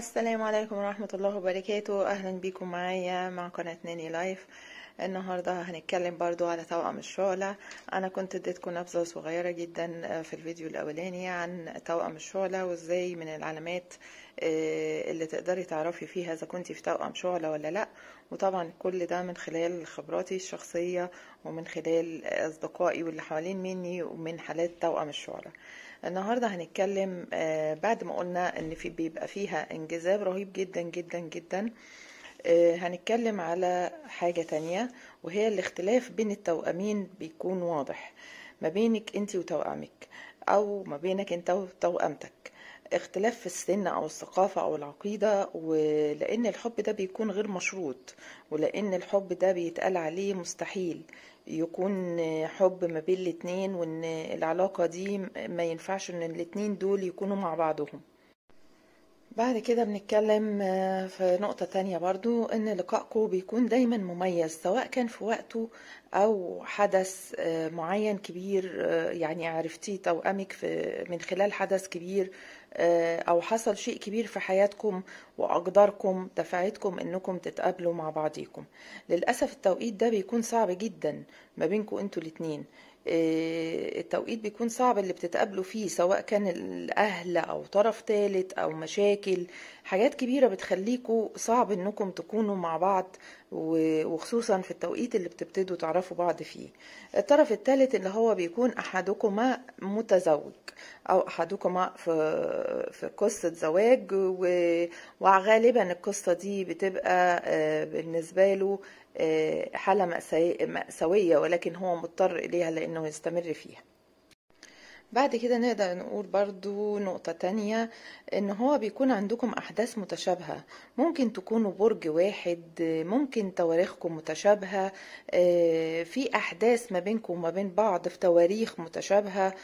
السلام عليكم ورحمة الله وبركاته أهلا بيكم معايا مع قناة ناني لايف النهاردة هنتكلم برضو على توأم الشعلة أنا كنت اديتكم نبذة صغيرة جدا آه، في الفيديو الأولاني عن توأم الشعلة وازاي من العلامات آه، اللي تقدري تعرفي فيها إذا كنتي في توأم شعلة ولا لأ وطبعا كل ده من خلال خبراتي الشخصية ومن خلال أصدقائي واللي حوالين مني ومن حالات توأم الشعلة النهاردة هنتكلم آه، بعد ما قلنا إن في بيبقى فيها انجذاب رهيب جدا جدا جدا آه، هنتكلم على حاجة تانية وهي الاختلاف بين التوأمين بيكون واضح ما بينك انت وتوأمك أو ما بينك انت وتوأمتك اختلاف في السن او الثقافة او العقيدة ولان الحب ده بيكون غير مشروط ولان الحب ده بيتقال عليه مستحيل يكون حب ما بين الاتنين وان العلاقة دي ما ينفعش ان الاتنين دول يكونوا مع بعضهم بعد كده بنتكلم آه، في نقطة تانية برضو ان لقائكم بيكون دايما مميز سواء كان في وقته او حدث آه، معين كبير آه، يعني عرفتيه توأمك من خلال حدث كبير او حصل شيء كبير في حياتكم واقداركم دفعتكم انكم تتقابلوا مع بعضيكم للاسف التوقيت ده بيكون صعب جدا ما بينكم انتوا الاتنين آه، التوقيت بيكون صعب اللي بتتقابلوا فيه سواء كان الأهل أو طرف ثالث أو مشاكل حاجات كبيرة بتخليكوا صعب إنكم تكونوا مع بعض وخصوصا في التوقيت اللي بتبتدوا تعرفوا بعض فيه الطرف الثالث اللي هو بيكون أحدكما متزوج أو أحدكما في, في قصة زواج وغالبا القصة دي بتبقى آه، بالنسبة له آه، حالة مأساوية ولكن هو مضطر إليها لأنه يستمر فيها بعد كده نقدر نقول برضو نقطة تانية ان هو بيكون عندكم احداث متشابهة ممكن تكونوا برج واحد ممكن تواريخكم متشابهة آه، في احداث ما بينكم وما بين بعض في تواريخ متشابهة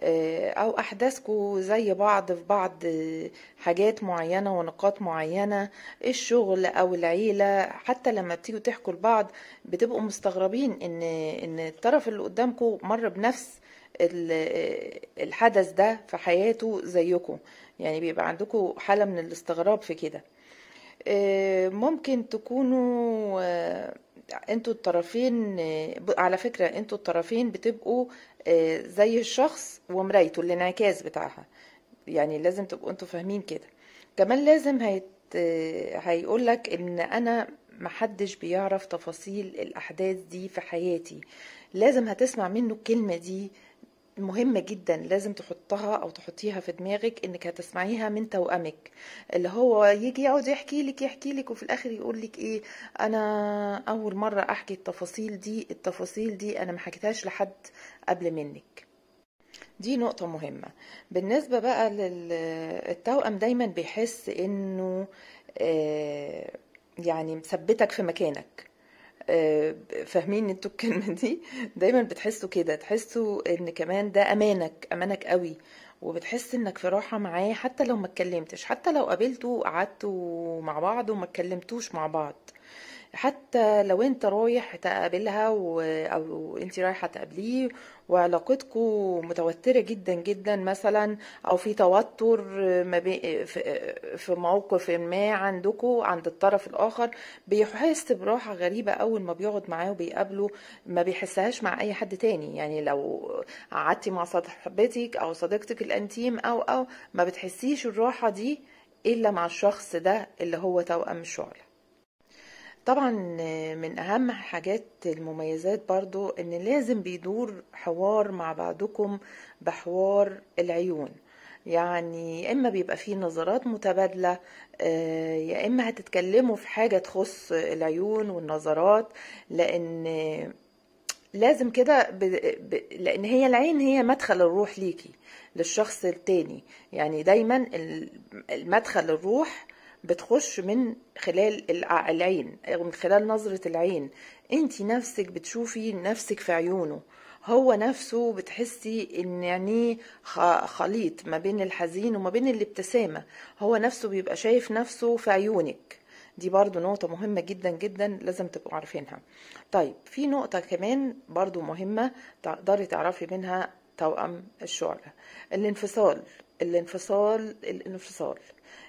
آه، او احداثكم زي بعض في بعض آه، حاجات معينة ونقاط معينة الشغل او العيلة حتى لما بتيجوا تحكوا لبعض بتبقوا مستغربين ان ان الطرف اللي قدامكم مر بنفس الحدث ده في حياته زيكم يعني بيبقى عندكم حالة من الاستغراب في كده آه، ممكن تكونوا آه، انتوا الطرفين آه، على فكرة انتوا الطرفين بتبقوا زي الشخص ومرايته الانعكاس بتاعها يعني لازم تبقوا انتوا فاهمين كده كمان لازم هيت هيقولك ان انا محدش بيعرف تفاصيل الاحداث دي في حياتي لازم هتسمع منه الكلمة دي مهمة جدا لازم تحطها أو تحطيها في دماغك إنك هتسمعيها من توأمك اللي هو يجي يقعد يحكي لك يحكي لك وفي الآخر يقول لك إيه أنا أول مرة أحكي التفاصيل دي التفاصيل دي أنا ما حكيتهاش لحد قبل منك دي نقطة مهمة بالنسبة بقى للتوأم دايما بيحس إنه آه، يعني مثبتك في مكانك آه، فاهمين انتوا الكلمه دي دايما بتحسوا كده تحسوا ان كمان ده امانك امانك قوي وبتحس انك في راحه معاه حتى لو ما اتكلمتش حتى لو قابلته وقعدتوا مع بعض وما اتكلمتوش مع بعض حتى لو انت رايح تقابلها و... او انت رايحه تقابليه وعلاقتكم متوتره جدا جدا مثلا او في توتر ما في موقف ما عندكم عند الطرف الاخر بيحس براحه غريبه اول ما بيقعد معاه وبيقابله ما بيحسهاش مع اي حد تاني يعني لو قعدتي مع صاحبتك او صديقتك الانتيم او او ما بتحسيش الراحه دي الا مع الشخص ده اللي هو توأم شعله طبعا آه، من اهم حاجات المميزات برضو ان لازم بيدور حوار مع بعضكم بحوار العيون يعني يا اما بيبقى فيه نظرات متبادله آه، يا اما هتتكلموا في حاجه تخص العيون والنظرات لان آه، لازم كده ب... ب... لان هي العين هي مدخل الروح ليكي للشخص التاني يعني دايما المدخل الروح بتخش من خلال العين من خلال نظرة العين انت نفسك بتشوفي نفسك في عيونه هو نفسه بتحسي ان يعني خليط ما بين الحزين وما بين الابتسامة هو نفسه بيبقى شايف نفسه في عيونك دي برضو نقطة مهمة جدا جدا لازم تبقوا عارفينها طيب في نقطة كمان برضو مهمة تقدري تعرفي منها توأم الشعلة الانفصال الانفصال الانفصال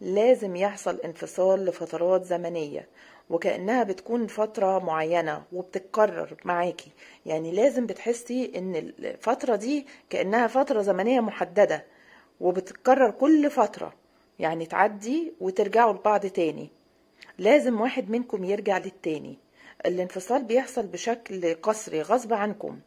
لازم يحصل انفصال لفترات زمنية وكأنها بتكون فترة معينة وبتتكرر معاكي يعني لازم بتحسي ان الفترة دي كأنها فترة زمنية محددة وبتتكرر كل فترة يعني تعدي وترجعوا لبعض تاني لازم واحد منكم يرجع للتاني الانفصال بيحصل بشكل قسري غصب عنكم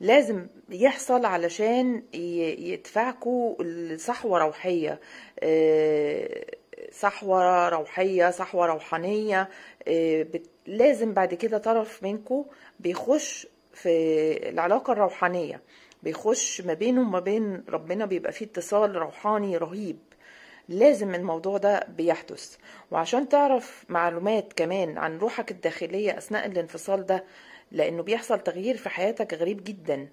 لازم يحصل علشان يدفعكوا لصحوه روحيه آه، صحوه روحيه صحوه روحانيه آه، لازم بعد كده طرف منكم بيخش في العلاقه الروحانيه بيخش ما بينه وما بين ربنا بيبقى فيه اتصال روحاني رهيب لازم الموضوع ده بيحدث وعشان تعرف معلومات كمان عن روحك الداخلية أثناء الانفصال ده لانه بيحصل تغيير في حياتك غريب جدا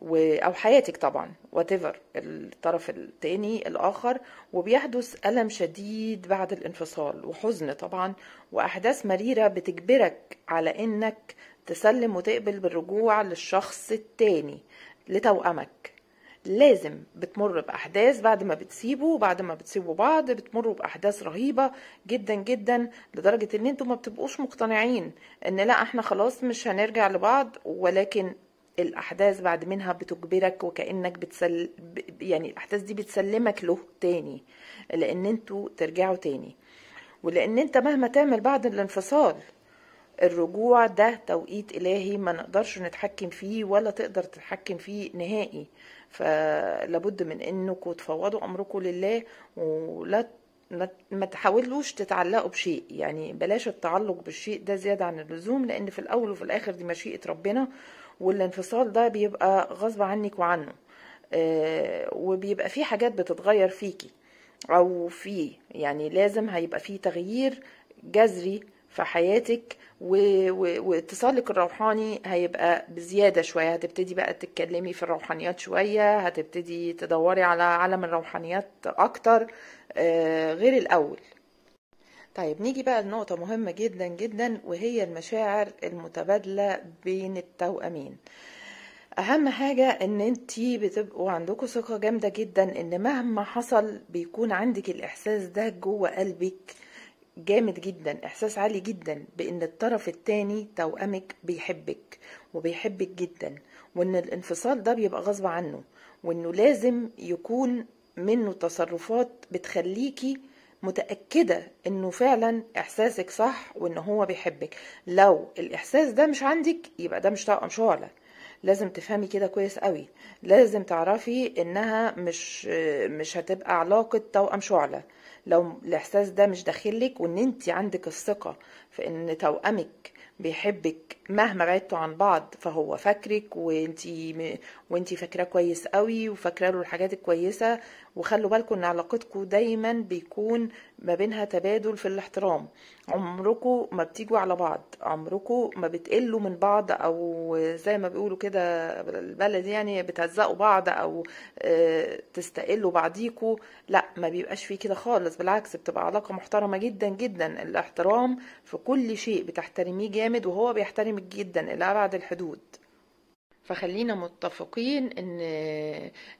و... او حياتك طبعا واتيفر الطرف التاني الاخر وبيحدث الم شديد بعد الانفصال وحزن طبعا واحداث مريره بتجبرك على انك تسلم وتقبل بالرجوع للشخص التاني لتوأمك لازم بتمر باحداث بعد ما بتسيبوا بعد ما بتسيبوا بعض بتمروا باحداث رهيبه جدا جدا لدرجه ان انتوا ما بتبقوش مقتنعين ان لا احنا خلاص مش هنرجع لبعض ولكن الاحداث بعد منها بتجبرك وكانك بتسل يعني الاحداث دي بتسلمك له تاني لان انتوا ترجعوا تاني ولان انت مهما تعمل بعد الانفصال الرجوع ده توقيت إلهي ما نقدرش نتحكم فيه ولا تقدر تتحكم فيه نهائي فلابد من إنكم تفوضوا أمركم لله ولا ما تحاولوش تتعلقوا بشيء يعني بلاش التعلق بالشيء ده زيادة عن اللزوم لأن في الأول وفي الآخر دي مشيئة ربنا والانفصال ده بيبقى غصب عنك وعنه آه، وبيبقى في حاجات بتتغير فيكي أو فيه يعني لازم هيبقى فيه تغيير جذري في حياتك واتصالك الروحاني هيبقى بزياده شويه هتبتدي بقى تتكلمي في الروحانيات شويه هتبتدي تدوري على عالم الروحانيات اكتر آه، غير الاول طيب نيجي بقى لنقطة مهمة جدا جدا وهي المشاعر المتبادلة بين التوأمين أهم حاجة إن انتي بتبقوا عندكم ثقة جامدة جدا إن مهما حصل بيكون عندك الإحساس ده جوه قلبك جامد جدا احساس عالي جدا بان الطرف التاني توأمك بيحبك وبيحبك جدا وان الانفصال ده بيبقى غصب عنه وانه لازم يكون منه تصرفات بتخليكي متأكدة انه فعلا احساسك صح وان هو بيحبك لو الاحساس ده مش عندك يبقى ده مش طاقم شعله لازم تفهمي كده كويس قوي لازم تعرفي انها مش مش هتبقى علاقة توأم شعلة لو الاحساس ده مش داخلك وان انت عندك الثقه في ان توامك بيحبك مهما بعدتوا عن بعض فهو فاكرك وانتي وانتي فاكراه كويس قوي وفاكره له الحاجات الكويسه وخلوا بالكم ان علاقتكم دايما بيكون ما بينها تبادل في الاحترام عمركم ما بتيجوا على بعض عمركم ما بتقلوا من بعض او زي ما بيقولوا كده البلد يعني بتهزقوا بعض او آه، تستقلوا بعضيكوا لا ما بيبقاش فيه كده خالص بالعكس بتبقى علاقه محترمه جدا جدا الاحترام في كل شيء بتحترميه جامد وهو بيحترم مهم جدا إلى أبعد الحدود فخلينا متفقين ان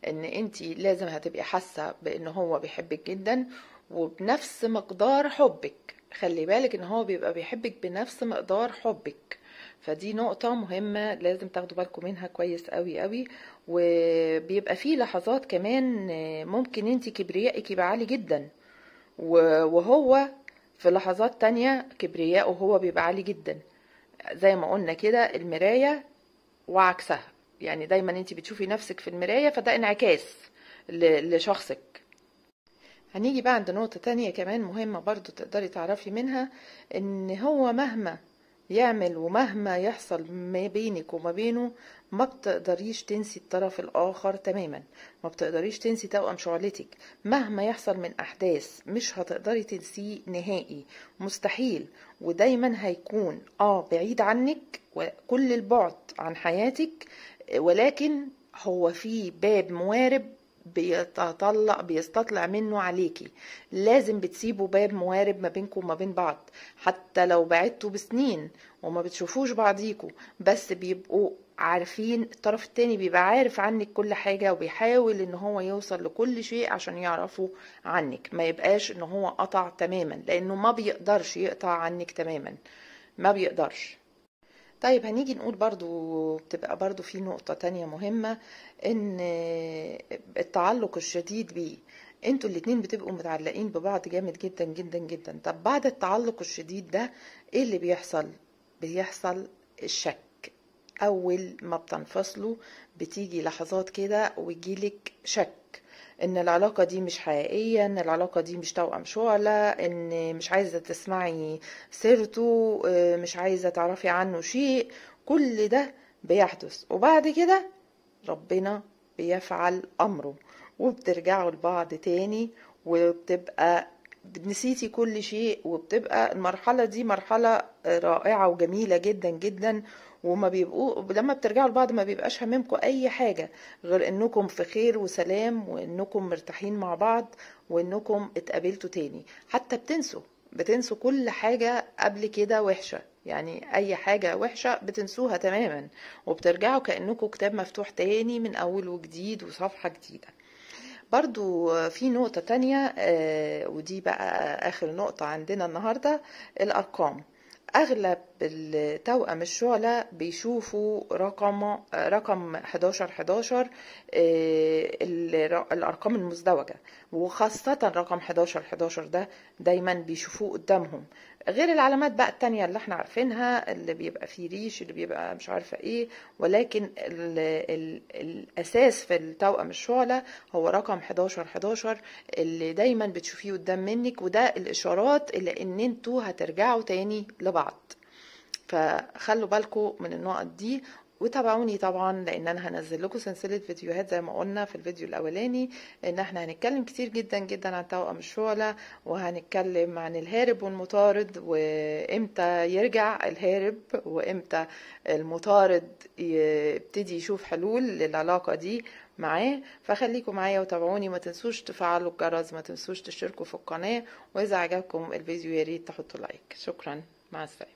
ان انت لازم هتبقي حاسه بان هو بيحبك جدا وبنفس مقدار حبك خلي بالك ان هو بيبقى بيحبك بنفس مقدار حبك فدي نقطة مهمة لازم تاخدوا بالكم منها كويس قوي قوي وبيبقى في لحظات كمان ممكن انت كبريائك يبقى عالي جدا وهو في لحظات تانية كبريائه هو بيبقى عالي جدا زي ما قلنا كده المراية وعكسها يعني دايما انت بتشوفي نفسك في المراية فده انعكاس لشخصك هنيجي بقى عند نقطة تانية كمان مهمة برضو تقدري تعرفي منها ان هو مهما يعمل ومهما يحصل ما بينك وما بينه ما بتقدريش تنسي الطرف الآخر تماما ما بتقدريش تنسي توأم شعلتك مهما يحصل من أحداث مش هتقدري تنسيه نهائي مستحيل ودايما هيكون آه بعيد عنك وكل البعد عن حياتك ولكن هو في باب موارب بيتطلع بيستطلع منه عليكي لازم بتسيبوا باب موارب ما بينكم وما بين بعض حتى لو بعدتوا بسنين وما بتشوفوش بعضيكوا بس بيبقوا عارفين الطرف التاني بيبقى عارف عنك كل حاجة وبيحاول ان هو يوصل لكل شيء عشان يعرفه عنك ما يبقاش ان هو قطع تماما لانه ما بيقدرش يقطع عنك تماما ما بيقدرش طيب هنيجي نقول برضو بتبقى برضو في نقطة تانية مهمة ان التعلق الشديد بيه انتوا الاتنين بتبقوا متعلقين ببعض جامد جدا جدا جدا طب بعد التعلق الشديد ده ايه اللي بيحصل بيحصل الشك اول ما بتنفصلوا بتيجي لحظات كده ويجيلك شك ان العلاقه دي مش حقيقيه ان العلاقه دي مش توأم شعله ان مش عايزه تسمعي سيرته آه، مش عايزه تعرفي عنه شيء كل ده بيحدث وبعد كده ربنا بيفعل امره وبترجعوا لبعض تاني وبتبقى نسيتي كل شيء وبتبقى المرحلة دي مرحلة رائعة وجميلة جدا جدا وما بيبقوا لما بترجعوا لبعض ما بيبقاش هممكم اي حاجة غير انكم في خير وسلام وانكم مرتاحين مع بعض وانكم اتقابلتوا تاني حتى بتنسوا بتنسوا كل حاجة قبل كده وحشة يعني اي حاجة وحشة بتنسوها تماما وبترجعوا كأنكم كتاب مفتوح تاني من اول وجديد وصفحة جديدة برضو في نقطة تانية آه، ودي بقى آخر نقطة عندنا النهاردة الأرقام اغلب التوأم الشعلة بيشوفوا رقم آه، رقم 11 11 آه، الارقام المزدوجة وخاصة رقم 11 11 ده دايما بيشوفوه قدامهم غير العلامات بقى التانية اللي احنا عارفينها اللي بيبقى فيه ريش اللي بيبقى مش عارفة ايه ولكن ال ال الاساس في التوأم الشعلة هو رقم 11 11 اللي دايما بتشوفيه قدام منك وده الاشارات اللي ان انتوا هترجعوا تاني لبعض فخلوا بالكم من النقط دي وتابعوني طبعا لان انا هنزل لكم سلسله فيديوهات زي ما قلنا في الفيديو الاولاني ان احنا هنتكلم كتير جدا جدا عن توأم الشعلة وهنتكلم عن الهارب والمطارد وامتى يرجع الهارب وامتى المطارد يبتدي يشوف حلول للعلاقه دي معاه فخليكم معايا وتابعوني ما تنسوش تفعلوا الجرس ما تنسوش تشتركوا في القناه واذا عجبكم الفيديو يا ريت تحطوا لايك شكرا مع السلامه